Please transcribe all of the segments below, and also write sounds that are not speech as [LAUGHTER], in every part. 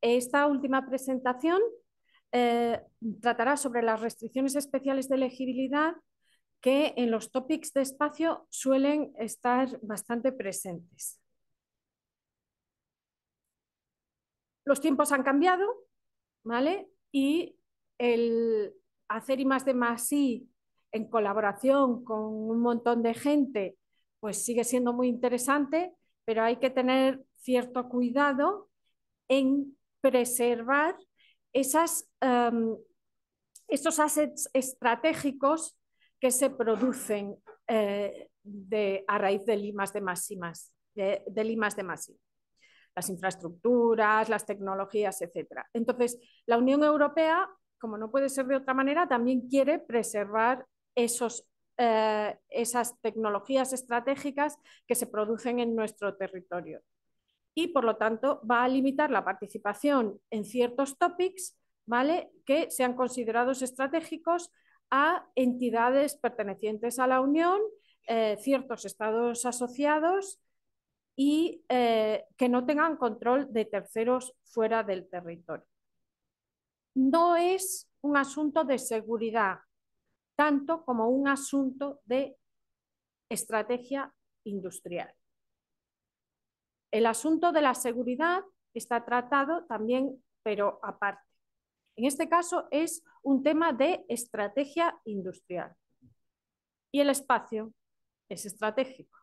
Esta última presentación eh, tratará sobre las restricciones especiales de elegibilidad que en los tópicos de espacio suelen estar bastante presentes. Los tiempos han cambiado, ¿vale? Y el hacer y más de más I en colaboración con un montón de gente, pues sigue siendo muy interesante, pero hay que tener cierto cuidado en preservar em, esos assets estratégicos que se producen eh, a raíz de limas de máximas, de, limas de las infraestructuras, las tecnologías, etc. Entonces, la Unión Europea, como no puede ser de otra manera, también quiere preservar esos, eh, esas tecnologías estratégicas que se producen en nuestro territorio y por lo tanto va a limitar la participación en ciertos topics ¿vale? que sean considerados estratégicos a entidades pertenecientes a la Unión, eh, ciertos estados asociados y eh, que no tengan control de terceros fuera del territorio. No es un asunto de seguridad, tanto como un asunto de estrategia industrial. El asunto de la seguridad está tratado también, pero aparte. En este caso es un tema de estrategia industrial. Y el espacio es estratégico.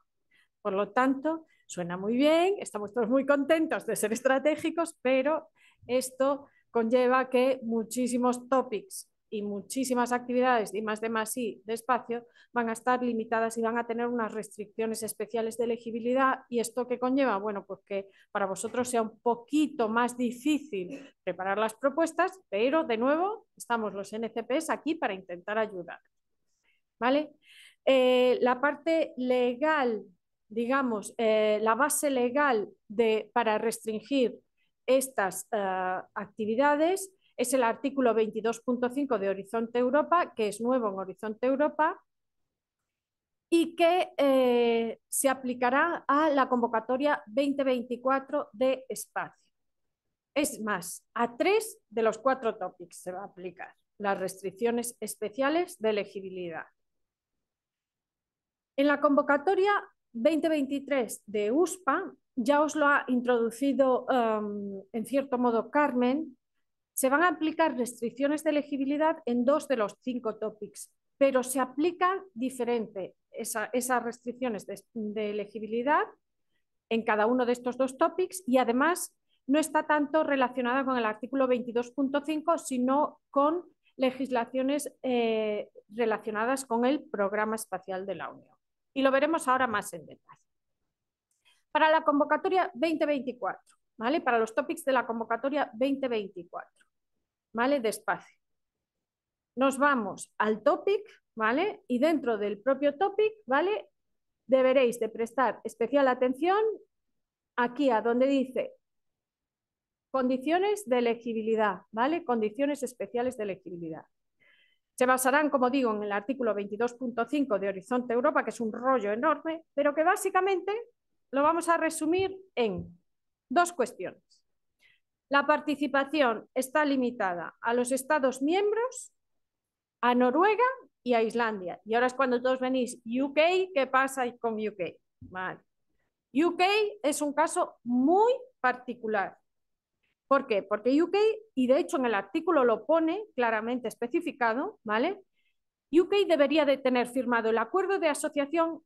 Por lo tanto, suena muy bien, estamos todos muy contentos de ser estratégicos, pero esto conlleva que muchísimos topics y muchísimas actividades y más de más y de espacio van a estar limitadas y van a tener unas restricciones especiales de elegibilidad y esto que conlleva, bueno, pues que para vosotros sea un poquito más difícil preparar las propuestas, pero de nuevo estamos los NCPs aquí para intentar ayudar. ¿Vale? Eh, la parte legal, digamos, eh, la base legal de, para restringir estas eh, actividades es el artículo 22.5 de Horizonte Europa, que es nuevo en Horizonte Europa y que eh, se aplicará a la convocatoria 2024 de espacio. Es más, a tres de los cuatro topics se va a aplicar las restricciones especiales de elegibilidad. En la convocatoria 2023 de USPA, ya os lo ha introducido em, en cierto modo Carmen, se van a aplicar restricciones de elegibilidad en dos de los cinco topics, pero se aplican diferente esas restricciones de, elegibilidad en cada uno de estos dos topics y además no está tanto relacionada con el artículo 22.5, sino con legislaciones eh, relacionadas con el programa espacial de la Unión. Y lo veremos ahora más en detalle. Para la convocatoria 2024, ¿vale? Para los topics de la convocatoria 2024. ¿vale? Despacio. Nos vamos al topic, ¿vale? Y dentro del propio topic, ¿vale? Deberéis de prestar especial atención aquí a donde dice condiciones de elegibilidad, ¿vale? Condiciones especiales de elegibilidad. Se basarán, como digo, en el artículo 22.5 de Horizonte Europa, que es un rollo enorme, pero que básicamente lo vamos a resumir en dos cuestiones. La participación está limitada a los Estados miembros, a Noruega y a Islandia. Y ahora es cuando todos venís, UK, ¿qué pasa con UK? UK es un caso muy particular. ¿Por qué? Porque UK, y de hecho en el artículo lo pone claramente especificado, ¿vale? UK debería de tener firmado el acuerdo de asociación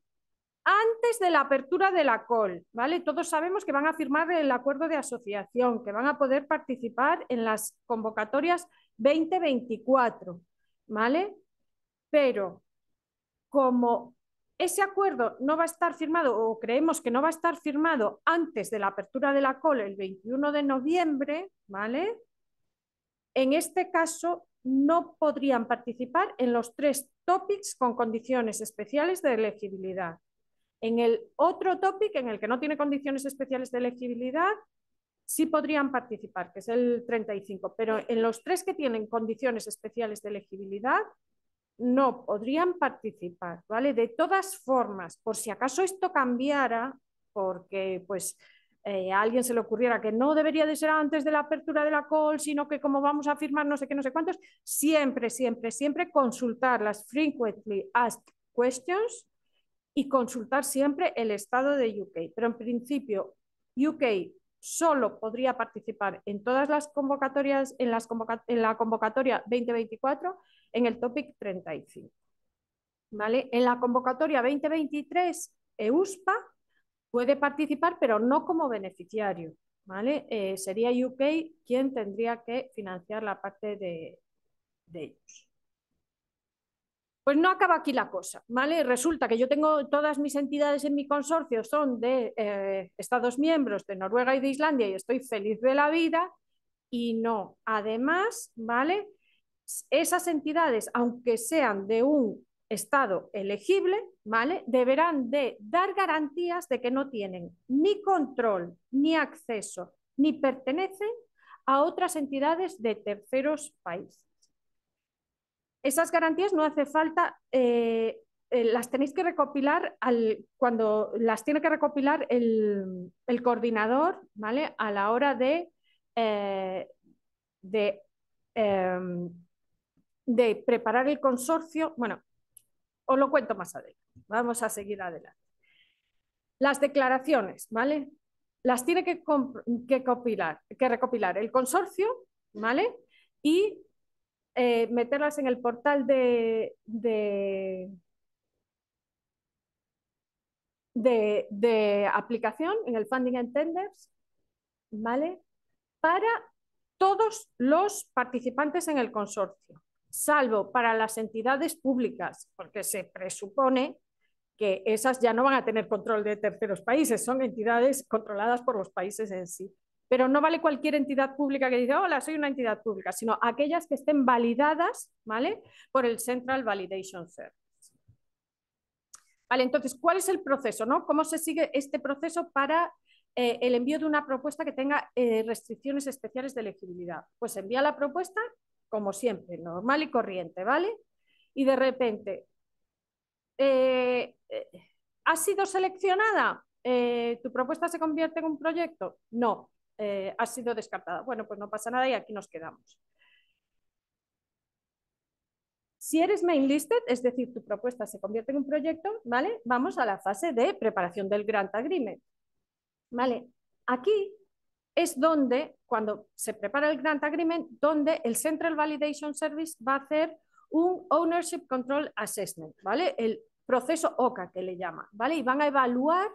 antes de la apertura de la COL, ¿vale? Todos sabemos que van a firmar el acuerdo de asociación, que van a poder participar en las convocatorias 2024, ¿vale? Pero como ese acuerdo no va a estar firmado o creemos que no va a estar firmado antes de la apertura de la COL el 21 de noviembre, ¿vale? En este caso no podrían participar en los tres topics con condiciones especiales de elegibilidad. En el otro topic, en el que no tiene condiciones especiales de elegibilidad, sí podrían participar, que es el 35, pero en los tres que tienen condiciones especiales de elegibilidad, no podrían participar, ¿vale? De todas formas, por si acaso esto cambiara, porque pues eh, a alguien se le ocurriera que no debería de ser antes de la apertura de la call, sino que como vamos a firmar no sé qué, no sé cuántos, siempre, siempre, siempre consultar las frequently asked questions y consultar siempre el estado de UK. Pero en principio, UK solo podría participar en todas las convocatorias, en, las en la convocatoria 2024, en el topic 35. ¿Vale? En la convocatoria 2023, EUSPA puede participar, pero no como beneficiario. ¿vale? Eh, sería UK quien tendría que financiar la parte de ellos. Pues no acaba aquí la cosa, ¿vale? Resulta que yo tengo todas mis entidades en mi consorcio, son de eh, Estados miembros, de Noruega y de Islandia, y estoy feliz de la vida, y no. Además, ¿vale? Esas entidades, aunque sean de un Estado elegible, ¿vale? Deberán de dar garantías de que no tienen ni control, ni acceso, ni pertenecen a otras entidades de terceros países. Esas garantías no hace falta, eh, eh, las tenéis que recopilar al, cuando las tiene que recopilar el, coordinador, ¿vale? A la hora de, eh, em, de, preparar el consorcio. Bueno, os lo cuento más adelante. Vamos a seguir adelante. Las declaraciones, ¿vale? Las tiene que, que recopilar el consorcio, ¿vale? Y eh, meterlas en el portal de, de, aplicación, en el Funding and Tenders, ¿vale? Para todos los participantes en el consorcio, salvo para las entidades públicas, porque se presupone que esas ya no van a tener control de terceros países, son entidades controladas por los países en sí pero no vale cualquier entidad pública que diga hola, soy una entidad pública, sino aquellas que estén validadas ¿vale? por el Central Validation Service. Vale, entonces, ¿cuál es el proceso? ¿Cómo se sigue este proceso para eh, el envío de una propuesta que tenga eh, restricciones especiales de elegibilidad? Pues envía la propuesta como siempre, normal y corriente, ¿vale? Y de repente, eh, ¿ha sido seleccionada? ¿Tu propuesta se convierte en un proyecto? No. Eh, ha sido descartada. Bueno, pues no pasa nada y aquí nos quedamos. Si eres main listed, es decir, tu propuesta se convierte en un proyecto, ¿vale? Vamos a la fase de preparación del grant agreement. ¿Vale? Aquí es donde, cuando se prepara el grant agreement, donde el Central Validation Service va a hacer un Ownership Control Assessment, ¿vale? El proceso OCA que le llama, ¿vale? Y van a evaluar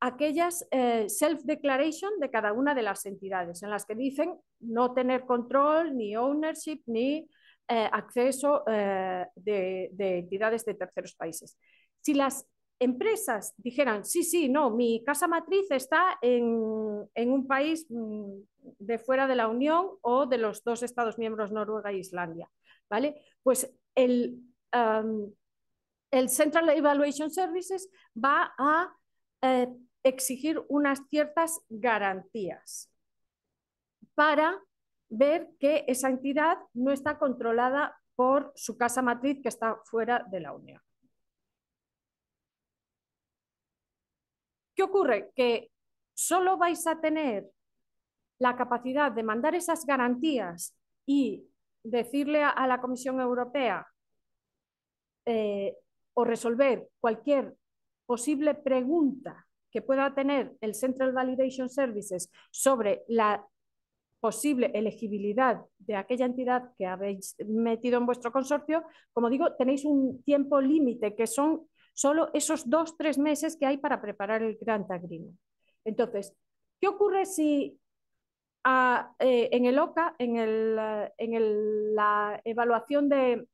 aquellas eh, self-declaration de cada una de las entidades, en las que dicen no tener control, ni ownership, ni eh, acceso eh, de, entidades de terceros países. Si las empresas dijeran, sí, sí, no, mi casa matriz está en, un país mm, de fuera de la Unión o de los dos Estados miembros, Noruega e Islandia, ¿vale? Pues el Central Evaluation Services va a eh, exigir unas ciertas garantías para ver que esa entidad no está controlada por su casa matriz que está fuera de la Unión. ¿Qué ocurre? Que solo vais a tener la capacidad de mandar esas garantías y decirle a, la Comisión Europea eh, o resolver cualquier posible pregunta que pueda tener el Central Validation Services sobre la posible elegibilidad de aquella entidad que habéis metido en vuestro consorcio, como digo, tenéis un tiempo límite que son solo esos dos, tres meses que hay para preparar el grant agreement. Entonces, ¿qué ocurre si ah, eh, en el OCA, en, la evaluación de,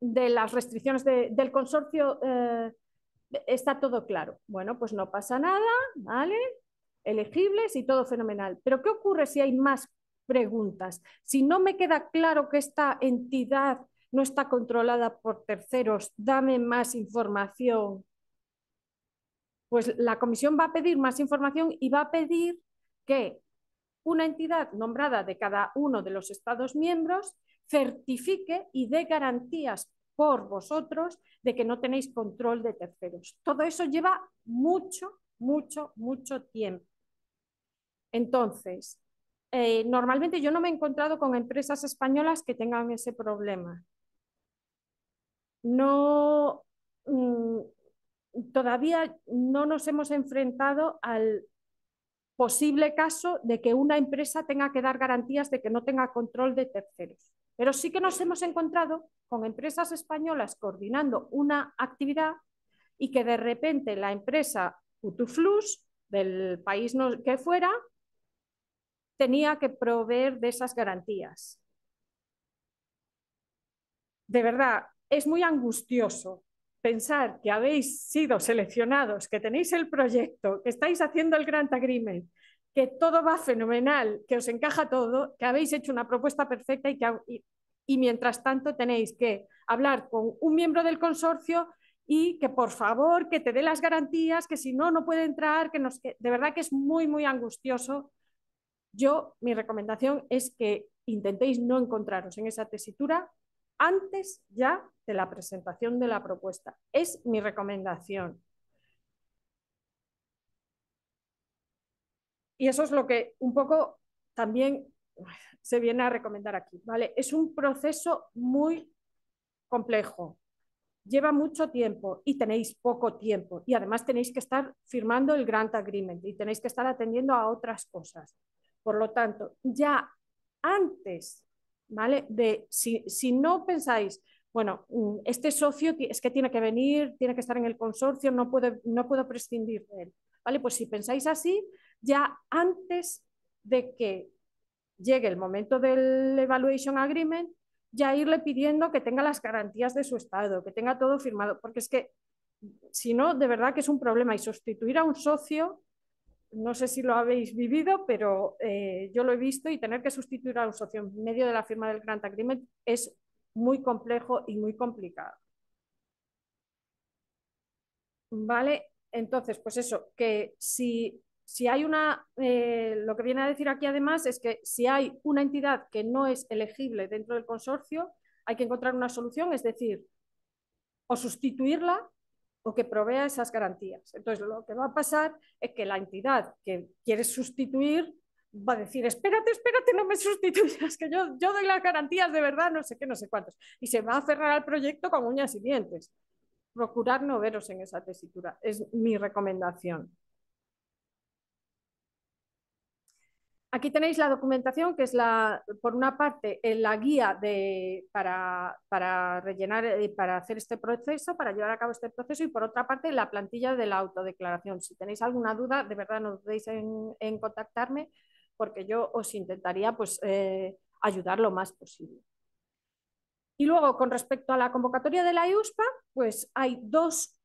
las restricciones del consorcio, eh, está todo claro. Bueno, pues no pasa nada, ¿vale? Elegibles y todo fenomenal. Pero ¿qué ocurre si hay más preguntas? Si no me queda claro que esta entidad no está controlada por terceros, dame más información. Pues la comisión va a pedir más información y va a pedir que una entidad nombrada de cada uno de los Estados miembros certifique y dé garantías por vosotros, de que no tenéis control de terceros. Todo eso lleva mucho, mucho, mucho tiempo. Entonces, eh, normalmente yo no me he encontrado con empresas españolas que tengan ese problema. No, mm, todavía no nos hemos enfrentado al posible caso de que una empresa tenga que dar garantías de que no tenga control de terceros. Pero sí que nos hemos encontrado con empresas españolas coordinando una actividad y que de repente la empresa Utuflux, del país que fuera, tenía que proveer de esas garantías. De verdad, es muy angustioso pensar que habéis sido seleccionados, que tenéis el proyecto, que estáis haciendo el grant agreement, que todo va fenomenal, que os encaja todo, que habéis hecho una propuesta perfecta y y, mientras tanto tenéis que hablar con un miembro del consorcio y que por favor que te dé las garantías, que si no, no puede entrar, que, nos, de verdad que es muy, muy angustioso. Yo, mi recomendación es que intentéis no encontraros en esa tesitura antes ya de la presentación de la propuesta. Es mi recomendación. Y eso es lo que un poco también se viene a recomendar aquí. ¿vale? Es un proceso muy complejo, lleva mucho tiempo y tenéis poco tiempo. Y además tenéis que estar firmando el grant agreement y tenéis que estar atendiendo a otras cosas. Por lo tanto, ya antes, ¿vale? De si, no pensáis, bueno, mm, este socio es que tiene que venir, tiene que estar en el consorcio, no puedo, no puedo prescindir de él. ¿Vale? Pues si pensáis así, ya antes de que llegue el momento del evaluation agreement, ya irle pidiendo que tenga las garantías de su estado, que tenga todo firmado, porque es que si no, de verdad que es un problema. Y sustituir a un socio, no sé si lo habéis vivido, pero eh, yo lo he visto y tener que sustituir a un socio en medio de la firma del grant agreement es muy complejo y muy complicado. Vale, entonces, pues eso, que si si hay una, eh, lo que viene a decir aquí además es que si hay una entidad que no es elegible dentro del consorcio, hay que encontrar una solución, es decir, o sustituirla o que provea esas garantías. Entonces, lo que va a pasar es que la entidad que quiere sustituir va a decir, espérate, espérate, no me sustituyas, que yo, doy las garantías de verdad, no sé qué, no sé cuántos. Y se va a cerrar el proyecto con uñas y dientes. Procurar no veros en esa tesitura, es mi recomendación. Aquí tenéis la documentación, que es la, por una parte eh, la guía de, para, para, rellenar, eh, para hacer este proceso, para llevar a cabo este proceso, y por otra parte la plantilla de la autodeclaración. Si tenéis alguna duda, de verdad no dudéis en, contactarme, porque yo os intentaría pues, eh, ayudar lo más posible. Y luego, con respecto a la convocatoria de la EUSPA, pues hay dos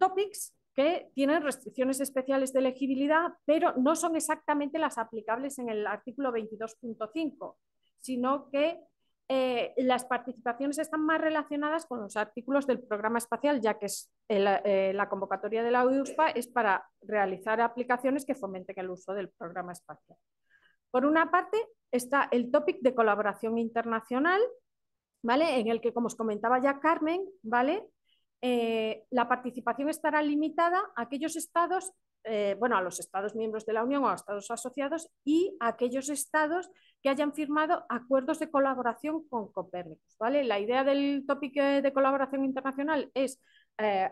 topics que tienen restricciones especiales de elegibilidad, pero no son exactamente las aplicables en el artículo 22.5, sino que eh, las participaciones están más relacionadas con los artículos del programa espacial, ya que eh, eh, la convocatoria de la UDUSPA e es para realizar aplicaciones que fomenten el uso del programa espacial. Por una parte está el tópico de colaboración internacional, ¿vale? en el que, como os comentaba ya Carmen, ¿vale? Eh, la participación estará limitada a aquellos estados, eh, bueno, a los estados miembros de la Unión o a estados asociados y a aquellos estados que hayan firmado acuerdos de colaboración con Copernicus. ¿vale? La idea del tópico de colaboración internacional es eh,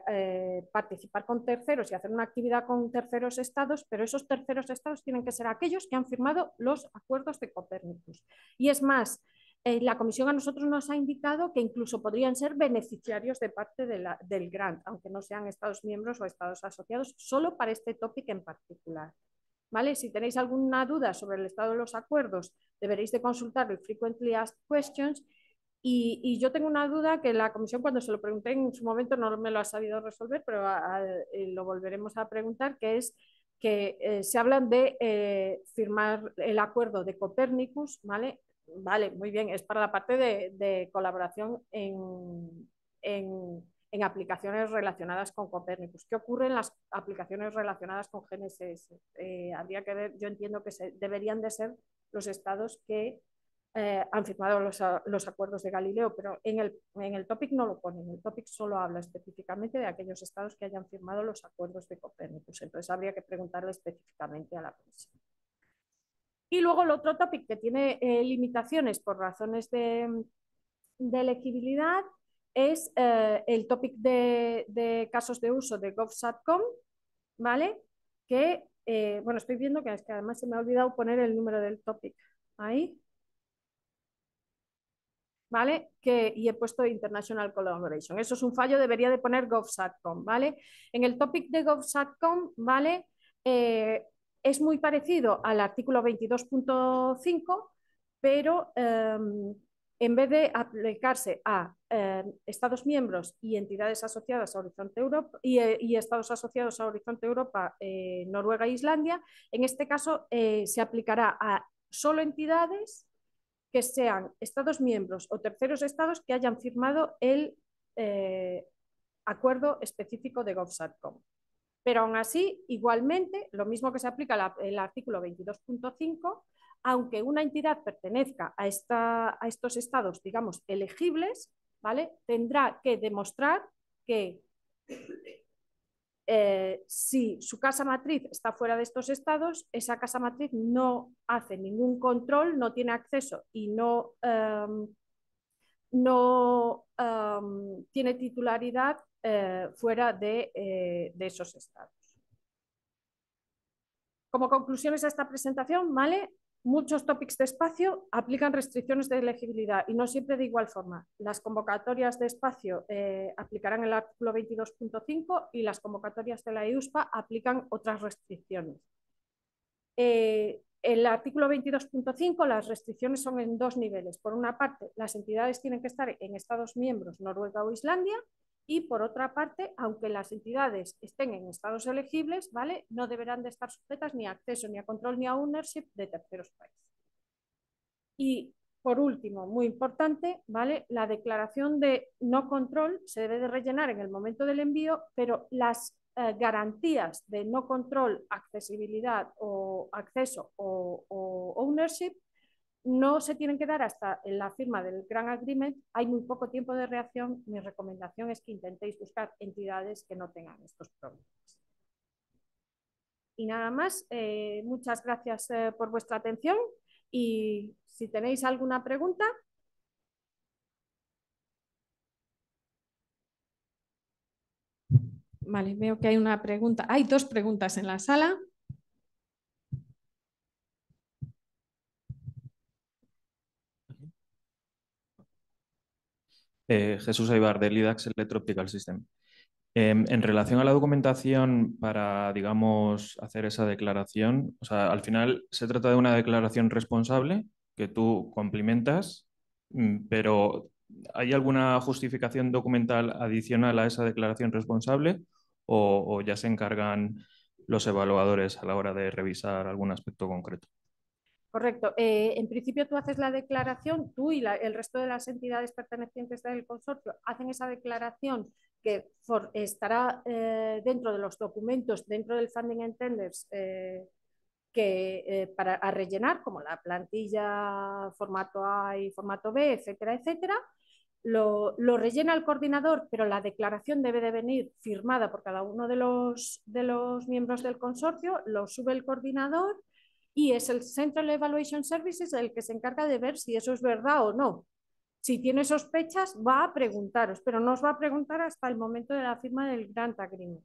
participar con terceros y hacer una actividad con terceros estados, pero esos terceros estados tienen que ser aquellos que han firmado los acuerdos de Copernicus. Y es más, eh, la comisión a nosotros nos ha indicado que incluso podrían ser beneficiarios de parte del grant, aunque no sean estados miembros o estados asociados, solo para este tópico en particular. ¿Vale? Si tenéis alguna duda sobre el estado de los acuerdos, deberéis de consultar el Frequently Asked Questions y, yo tengo una duda que la comisión cuando se lo pregunté en su momento no me lo ha sabido resolver, pero eh, lo volveremos a preguntar, que es que eh, se hablan de firmar el acuerdo de Copérnicus, ¿vale? vale, muy bien, es para la parte de, colaboración en, aplicaciones relacionadas con Copernicus. ¿Qué ocurre en las aplicaciones relacionadas con GNSS? Eh, habría que ver, yo entiendo que deberían de ser los estados que eh, han firmado los, acuerdos de Galileo, pero en el, en el topic no lo ponen, el topic solo habla específicamente de aquellos estados que hayan firmado los acuerdos de Copérnicus, entonces habría que preguntarle específicamente a la comisión. Y luego el otro topic que tiene eh, limitaciones por razones de, elegibilidad es eh, el topic de, casos de uso de GovSatcom, ¿vale? Que, eh, bueno, estoy viendo que, que además se me ha olvidado poner el número del topic ahí. ¿Vale? Que, y he puesto International Collaboration. Eso es un fallo, debería de poner GovSatcom, ¿vale? En el topic de GovSatcom, ¿vale? Eh, es muy parecido al artículo 22.5, pero em, en vez de aplicarse a em, Estados miembros y entidades asociadas a Horizonte Europa eh, y, Estados asociados a Horizonte Europa, eh, Noruega e Islandia, en este caso eh, se aplicará a solo entidades que sean Estados miembros o terceros estados que hayan firmado el acuerdo específico de GovSatcom. Pero aún así, igualmente, lo mismo que se aplica el artículo 22.5, aunque una entidad pertenezca a, esta, estos estados, digamos, elegibles, ¿vale? tendrá que demostrar que eh, si su casa matriz está fuera de estos estados, esa casa matriz no hace ningún control, no tiene acceso y no, em, no em, tiene titularidad eh, fuera eh, de, esos estados. Como conclusiones a esta presentación, ¿vale? Muchos topics de espacio aplican restricciones de elegibilidad y no siempre de igual forma. Las convocatorias de espacio eh, aplicarán el artículo 22.5 y las convocatorias de la EUSPA aplican otras restricciones. en el artículo 22.5, las restricciones son en dos niveles. Por una parte, las entidades tienen que estar en Estados miembros, Noruega o Islandia, y por otra parte, aunque las entidades estén en estados elegibles, ¿vale? no deberán de estar sujetas ni a acceso, ni a control, ni a ownership de terceros países. Y por último, muy importante, ¿vale? la declaración de no control se debe de rellenar en el momento del envío, pero las eh, garantías de no control, accesibilidad o acceso o ownership no se tienen que dar hasta la firma del Gran Agreement, hay muy poco tiempo de reacción. Mi recomendación es que intentéis buscar entidades que no tengan estos problemas. Y nada más, eh, muchas gracias eh, por vuestra atención y si tenéis alguna pregunta. Vale, veo que hay una pregunta. Hay dos preguntas en la sala. Eh, Jesús Aybar, del IDAX Optical System. Em, en relación a la documentación para, digamos, hacer esa declaración, o sea, al final se trata de una declaración responsable que tú cumplimentas, mm, pero ¿hay alguna justificación documental adicional a esa declaración responsable o ya se encargan los evaluadores a la hora de revisar algún aspecto concreto? Correcto. Eh, en principio tú haces la declaración, tú y el resto de las entidades pertenecientes del consorcio hacen esa declaración que estará eh, dentro de los documentos, dentro del funding and eh, que, para rellenar, como la plantilla formato A y formato B, etcétera, etcétera. Lo, rellena el coordinador, pero la declaración debe de venir firmada por cada uno de los, de los miembros del consorcio, lo sube el coordinador y es el Central Evaluation Services el que se encarga de ver si eso es verdad o no. Si tiene sospechas, va a preguntaros, pero no os va a preguntar hasta el momento de la firma del Grant Agreement.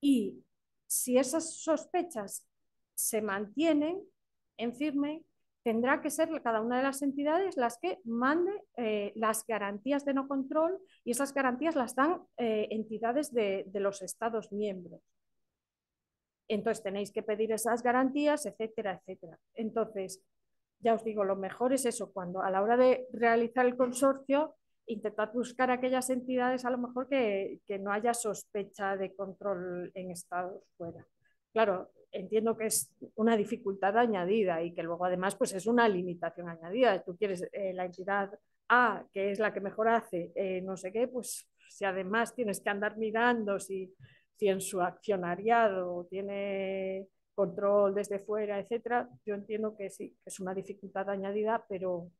Y si esas sospechas se mantienen en firme, tendrá que ser cada una de las entidades las que mande eh, las garantías de no control y esas garantías las dan eh, entidades de los Estados miembros entonces tenéis que pedir esas garantías, etcétera, etcétera. Entonces, ya os digo, lo mejor es eso, cuando a la hora de realizar el consorcio, intentad buscar aquellas entidades a lo mejor que, no haya sospecha de control en estados fuera. Claro, entiendo que es una dificultad añadida y que luego además pues es una limitación añadida. Tú quieres eh, la entidad A, que es la que mejor hace eh, no sé qué, pues si además tienes que andar mirando si si en su accionariado tiene control desde fuera, etcétera, yo entiendo que sí, que es una dificultad añadida, pero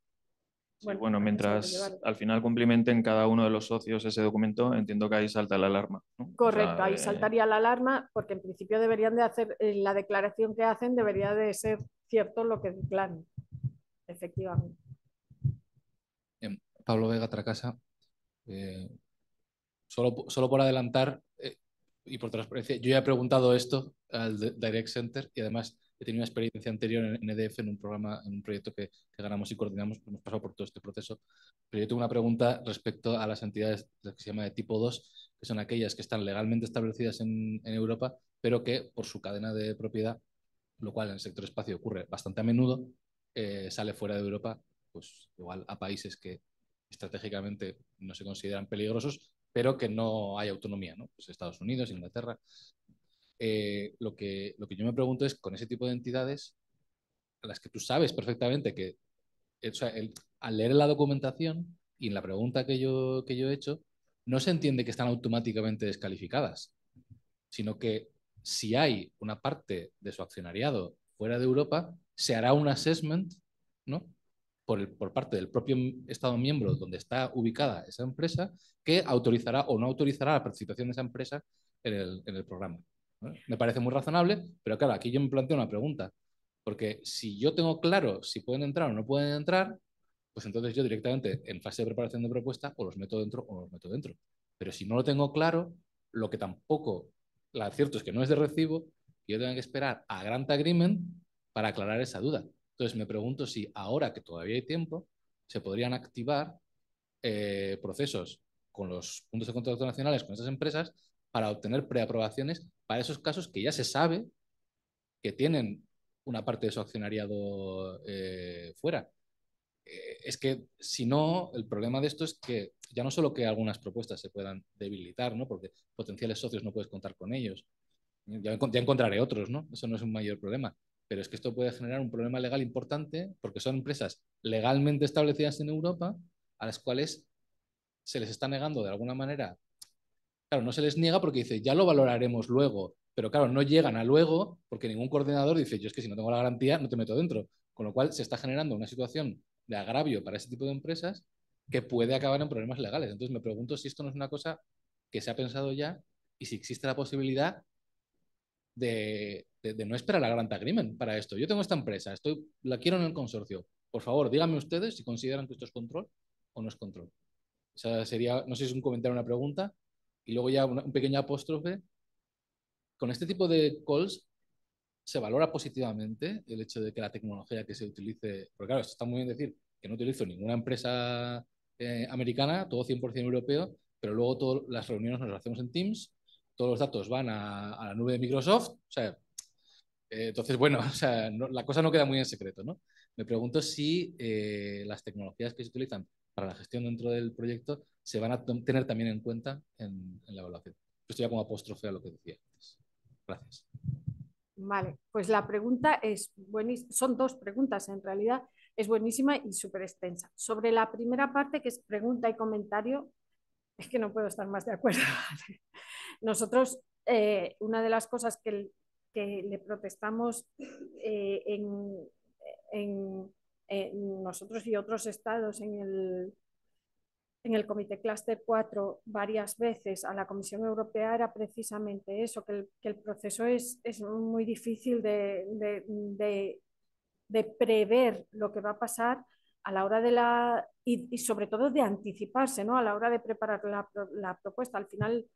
bueno, mientras al final cumplimenten cada uno de los socios ese documento, entiendo que ahí salta la alarma. Correcto, ahí eh, saltaría la alarma porque en principio deberían de hacer, eh, la declaración que hacen debería de ser cierto lo que declaran, efectivamente. Em, Pablo Vega, Tracasa. Eh, solo, solo por adelantar, y por transparencia, yo ya he preguntado esto al Direct Center y además he tenido una experiencia anterior en EDF e en un programa, en un proyecto que, que ganamos y coordinamos, hemos pasado por todo este proceso. Pero yo tengo una pregunta respecto a las entidades que se llama de tipo 2, que son aquellas que están legalmente establecidas en, en Europa, pero que por su cadena de propiedad, lo cual en el sector espacio ocurre bastante a menudo, eh, sale fuera de Europa, pues igual a países que estratégicamente no se consideran peligrosos pero que no hay autonomía, ¿no? Pues Estados Unidos, Inglaterra. Eh, lo, que, lo que yo me pregunto es, con ese tipo de entidades, a las que tú sabes perfectamente que, eh, al leer la documentación y en la pregunta que yo, que yo he hecho, no se entiende que están automáticamente descalificadas, sino que si hay una parte de su accionariado fuera de Europa, se hará un assessment, ¿no? por, parte del propio Estado miembro donde está ubicada esa empresa que autorizará o no autorizará la participación de esa empresa en el, programa. Me parece muy razonable, pero claro, aquí yo me planteo una pregunta, porque si yo tengo claro si pueden entrar o no pueden entrar, pues entonces yo directamente en fase de preparación de propuesta o los meto dentro o los meto dentro. Pero si no lo tengo claro, lo que tampoco, la cierto es que no es de recibo, yo tengo que esperar a Grant Agreement para aclarar esa duda. Entonces me pregunto si ahora que todavía hay tiempo, se podrían activar eh, procesos con los puntos de contacto nacionales, con esas empresas, para obtener preaprobaciones para esos casos que ya se sabe que tienen una parte de su accionariado eh, fuera. Eh, es que si no, el problema de esto es que ya no solo que algunas propuestas se puedan debilitar, ¿no? porque potenciales socios no puedes contar con ellos, ya, ya encontraré otros, ¿no? eso no es un mayor problema, pero es que esto puede generar un problema legal importante porque son empresas legalmente establecidas en Europa a las cuales se les está negando de alguna manera. Claro, no se les niega porque dice, ya lo valoraremos luego, pero claro, no llegan a luego porque ningún coordinador dice, yo es que si no tengo la garantía, no te meto dentro. Con lo cual se está generando una situación de agravio para ese tipo de empresas que puede acabar en problemas legales. Entonces me pregunto si esto no es una cosa que se ha pensado ya y si existe la posibilidad de, no esperar a Grant Agreement para esto. Yo tengo esta empresa, estoy, la quiero en el consorcio. Por favor, díganme ustedes si consideran que esto es control o no es control. O sea, sería, no sé si es un comentario o una pregunta, y luego ya una, un pequeño apóstrofe. Con este tipo de calls se valora positivamente el hecho de que la tecnología que se utilice, porque claro, esto está muy bien decir que no utilizo ninguna empresa eh, americana, todo 100% europeo, pero luego todas las reuniones nos las hacemos en Teams, todos los datos van a, la nube de Microsoft. O sea, eh, entonces, bueno, [LAUGHS] la cosa no queda muy en secreto. ¿no? Me pregunto si eh, las tecnologías que se utilizan para la gestión dentro del proyecto se van a tener también en cuenta en, la evaluación. Esto ya como apóstrofe a lo que decía antes. Gracias. Vale, pues la pregunta es buenísima, son dos preguntas en realidad, es buenísima y súper extensa. Sobre la primera parte, que es pregunta y comentario, es que no puedo estar más de acuerdo. [LAUGHS] Nosotros, eh, una de las cosas que, le protestamos eh, en, en, nosotros y otros estados en el, en el Comité Cluster 4 varias veces a la Comisión Europea era precisamente eso, que el, proceso es, muy difícil de, prever lo que va a pasar a la hora de la, y, sobre todo de anticiparse, A la hora de preparar la, la, propuesta. Al final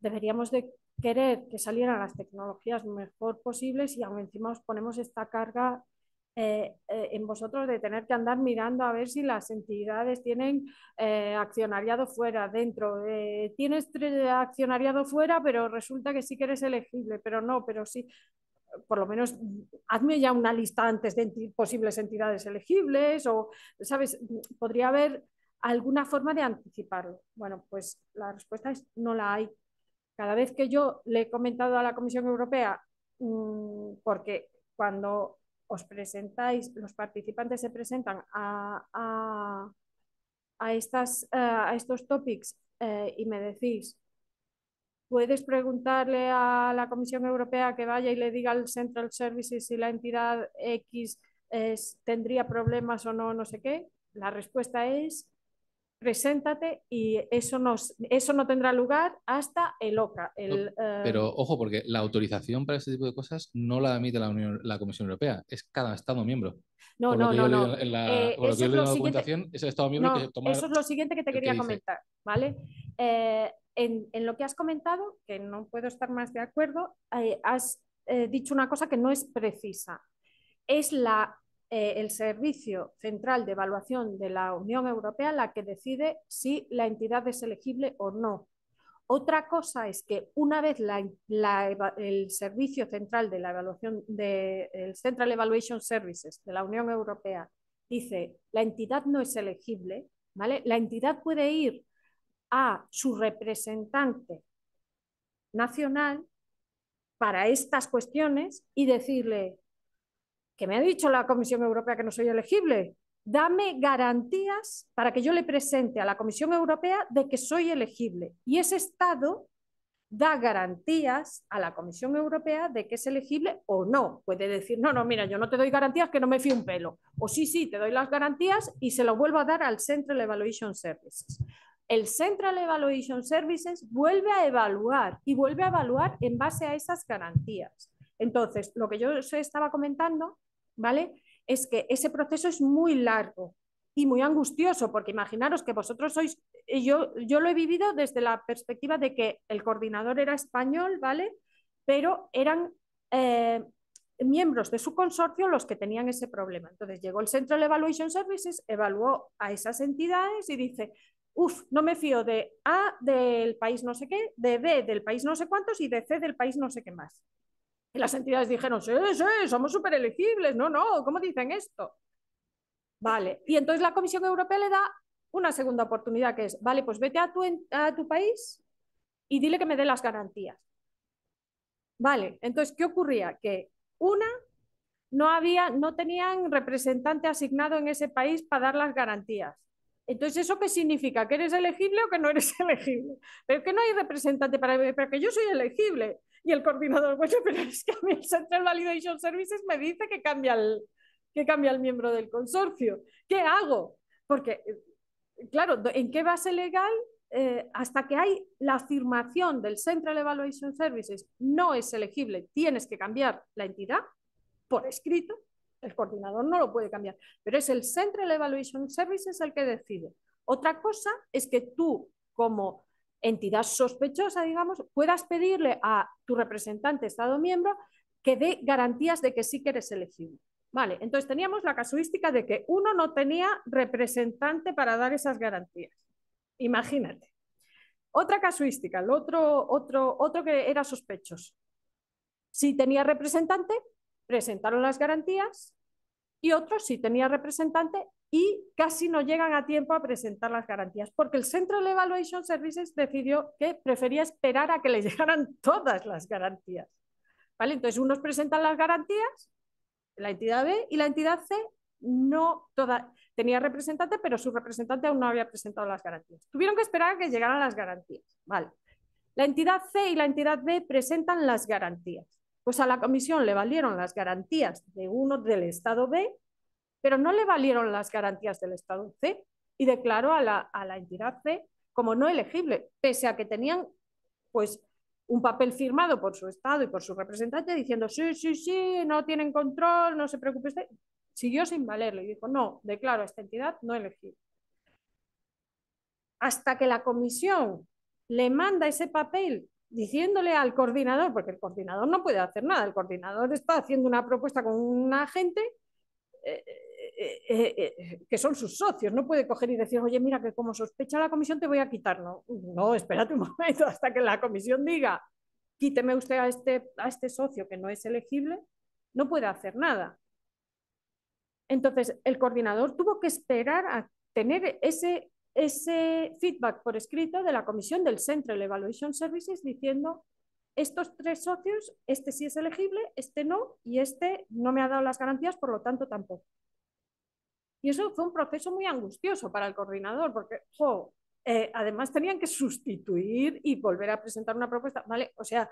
deberíamos de querer que salieran las tecnologías mejor posibles y aún encima os ponemos esta carga eh, eh, en vosotros de tener que andar mirando a ver si las entidades tienen eh, accionariado fuera, dentro. tienes accionariado fuera, pero resulta que sí que eres elegible, pero no, pero sí. Por lo menos hazme ya una lista antes de posibles entidades elegibles o, ¿sabes? Podría haber alguna forma de anticiparlo. Bueno, pues la respuesta es no la hay cada vez que yo le he comentado a la Comisión Europea, mm, porque cuando os presentáis, los participantes se presentan a, estas, eh, a estos topics eh, y me decís, puedes preguntarle a la Comisión Europea que vaya y le diga al Central Services si la entidad X tendría problemas o no, no sé qué. La respuesta es preséntate y eso, nos, eso no tendrá lugar hasta el OCA. Eh, pero ojo, porque la autorización para este tipo de cosas no la emite la, Unión, la Comisión Europea, es cada Estado miembro. No, no, no, eh, lo es el Estado miembro que toma... Eso es lo siguiente que te quería comentar, ¿vale? Eh, en, en, lo que has comentado, que no puedo estar más de acuerdo, has dicho una cosa que no es precisa. Es la eh, el Servicio Central de Evaluación de la Unión Europea la que decide si la entidad es elegible o no. Otra cosa es que una vez el Servicio Central de la Evaluación de, Central Evaluation Services de la Unión Europea dice la entidad no es elegible, ¿vale? La entidad puede ir a su representante nacional para estas cuestiones y decirle que me ha dicho la Comisión Europea que no soy elegible. Dame garantías para que yo le presente a la Comisión Europea de que soy elegible. Y ese Estado da garantías a la Comisión Europea de que es elegible o no. Puede decir, no, no, mira, yo no te doy garantías que no me fío un pelo. O sí, sí, te doy las garantías y se lo vuelvo a dar al Central Evaluation Services. El Central Evaluation Services vuelve a evaluar y vuelve a evaluar en base a esas garantías. Entonces, lo que yo estaba comentando ¿vale? Es que ese proceso es muy largo y muy angustioso, porque imaginaros que vosotros sois, yo, yo lo he vivido desde la perspectiva de que el coordinador era español, ¿vale? Pero eran... Eh, miembros de su consorcio los que tenían ese problema. Entonces llegó el Central Evaluation Services, evaluó a esas entidades y dice, uff, no me fío de A del país no sé qué, de B del país no sé cuántos y de C del país no sé qué más. Y las entidades dijeron, sí, sí, somos súper elegibles, no, no, ¿cómo dicen esto? Vale, y entonces la Comisión Europea le da una segunda oportunidad que es, vale, pues vete a tu, a tu país y dile que me dé las garantías. Vale, entonces, ¿qué ocurría? Que una, no, había, no tenían representante asignado en ese país para dar las garantías. Entonces, ¿eso qué significa? ¿Que eres elegible o que no eres [LAUGHS] elegible? Pero que no hay representante para... para que yo soy elegible. Y el coordinador, bueno, [LAUGHS] pero es que a mí el Central Validation Services me dice que cambia el, que cambia el miembro del consorcio. ¿Qué hago? Porque, eh, claro, ¿en qué base legal? Eh, hasta que hay la afirmación del Central Evaluation Services no es elegible, tienes que cambiar la entidad por escrito, el coordinador no lo puede cambiar, pero es el Central Evaluation Services el que decide. Otra cosa es que tú, como entidad sospechosa, digamos, puedas pedirle a tu representante Estado miembro que dé garantías de que sí que eres elegido. Vale, entonces teníamos la casuística de que uno no tenía representante para dar esas garantías. Imagínate. Otra casuística, el otro, otro, otro que era sospechoso. Si tenía representante, presentaron las garantías y otro, si tenía representante, y casi no llegan a tiempo a presentar las garantías, porque el centro de Evaluation Services decidió que prefería esperar a que le [LAUGHS] llegaran todas las garantías. ¿Vale? Entonces, unos presentan las garantías, la entidad B y la entidad C no toda, tenía representante, pero su representante aún no había presentado las garantías. Tuvieron que esperar a que llegaran las garantías. Vale. La entidad C y la entidad B presentan las garantías. Pues a la comisión le valieron las garantías de uno del estado B pero no le valieron las garantías del Estado C y declaró a la, entidad C como no elegible, pese a que tenían pues, un papel firmado por su Estado y por su representante diciendo, sí, sí, sí, no tienen control, no se preocupe usted. Siguió sin valerlo y dijo, no, declaro a esta entidad no elegible. Hasta que la comisión le manda ese papel diciéndole al coordinador, porque el coordinador no puede hacer nada, el coordinador está haciendo una propuesta con un agente eh, eh, eh, eh, que son sus socios. No puede coger y decir, oye, mira, que como sospecha la comisión te voy a quitar. No, no espérate un [LAUGHS] momento hasta que la comisión diga, quíteme usted a este, a este socio que no es elegible. No puede hacer nada. Entonces, el coordinador tuvo que esperar a tener ese, ese feedback por escrito de la comisión del Central Evaluation Services diciendo, estos tres socios, este sí es elegible, este no, y este no me ha dado las garantías, por lo tanto tampoco. Y eso fue un proceso muy angustioso para el coordinador, porque, jo, eh, además tenían que sustituir y volver a presentar una propuesta, ¿vale? O sea,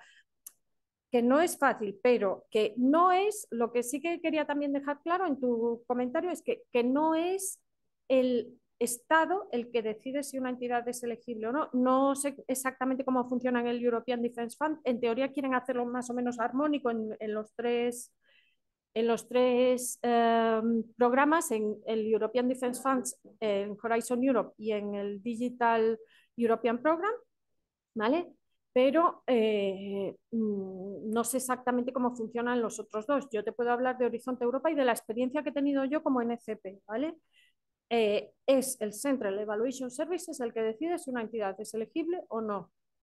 que no es fácil, pero que no es, lo que sí que quería también dejar claro en tu comentario es que, no es el Estado el que decide si una entidad es elegible o no. No sé exactamente cómo funciona en el European Defence Fund. En teoría quieren hacerlo más o menos armónico en los tres en los tres em, programas, en el European Defense Funds, en Horizon Europe y en el Digital European Program, ¿vale? Pero eh, mm, no sé exactamente cómo funcionan los otros dos. Yo te puedo hablar de Horizonte Europa y de la experiencia que he tenido yo como NCP, ¿vale? Eh, es el Central Evaluation Services el que decide si una entidad es elegible o no.